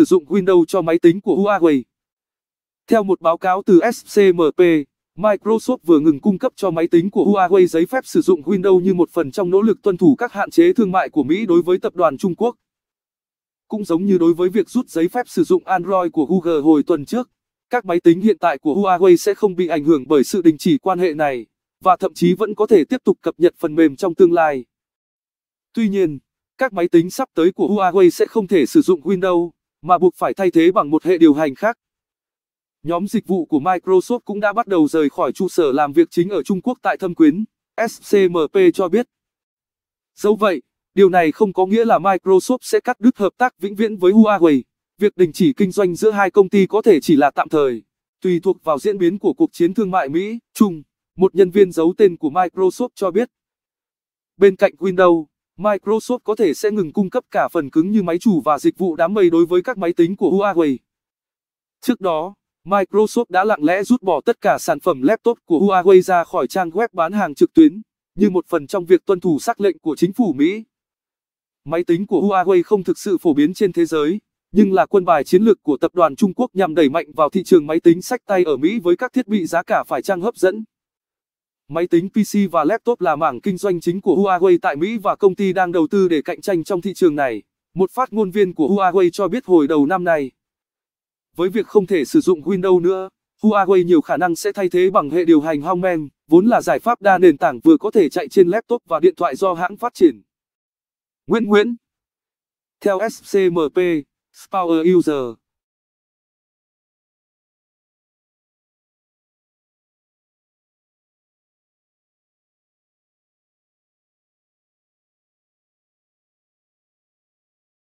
sử dụng Windows cho máy tính của Huawei. Theo một báo cáo từ SCMP, Microsoft vừa ngừng cung cấp cho máy tính của Huawei giấy phép sử dụng Windows như một phần trong nỗ lực tuân thủ các hạn chế thương mại của Mỹ đối với tập đoàn Trung Quốc. Cũng giống như đối với việc rút giấy phép sử dụng Android của Google hồi tuần trước, các máy tính hiện tại của Huawei sẽ không bị ảnh hưởng bởi sự đình chỉ quan hệ này, và thậm chí vẫn có thể tiếp tục cập nhật phần mềm trong tương lai. Tuy nhiên, các máy tính sắp tới của Huawei sẽ không thể sử dụng Windows mà buộc phải thay thế bằng một hệ điều hành khác. Nhóm dịch vụ của Microsoft cũng đã bắt đầu rời khỏi trụ sở làm việc chính ở Trung Quốc tại Thâm Quyến, SCMP cho biết. Dẫu vậy, điều này không có nghĩa là Microsoft sẽ cắt đứt hợp tác vĩnh viễn với Huawei. Việc đình chỉ kinh doanh giữa hai công ty có thể chỉ là tạm thời, tùy thuộc vào diễn biến của cuộc chiến thương mại Mỹ-Trung, một nhân viên giấu tên của Microsoft cho biết. Bên cạnh Windows, Microsoft có thể sẽ ngừng cung cấp cả phần cứng như máy chủ và dịch vụ đám mây đối với các máy tính của Huawei. Trước đó, Microsoft đã lặng lẽ rút bỏ tất cả sản phẩm laptop của Huawei ra khỏi trang web bán hàng trực tuyến, như một phần trong việc tuân thủ sắc lệnh của chính phủ Mỹ. Máy tính của Huawei không thực sự phổ biến trên thế giới, nhưng là quân bài chiến lược của tập đoàn Trung Quốc nhằm đẩy mạnh vào thị trường máy tính sách tay ở Mỹ với các thiết bị giá cả phải chăng hấp dẫn. Máy tính PC và laptop là mảng kinh doanh chính của Huawei tại Mỹ và công ty đang đầu tư để cạnh tranh trong thị trường này, một phát ngôn viên của Huawei cho biết hồi đầu năm nay. Với việc không thể sử dụng Windows nữa, Huawei nhiều khả năng sẽ thay thế bằng hệ điều hành Hongmen, vốn là giải pháp đa nền tảng vừa có thể chạy trên laptop và điện thoại do hãng phát triển. Nguyễn Nguyễn Theo SCMP, Power User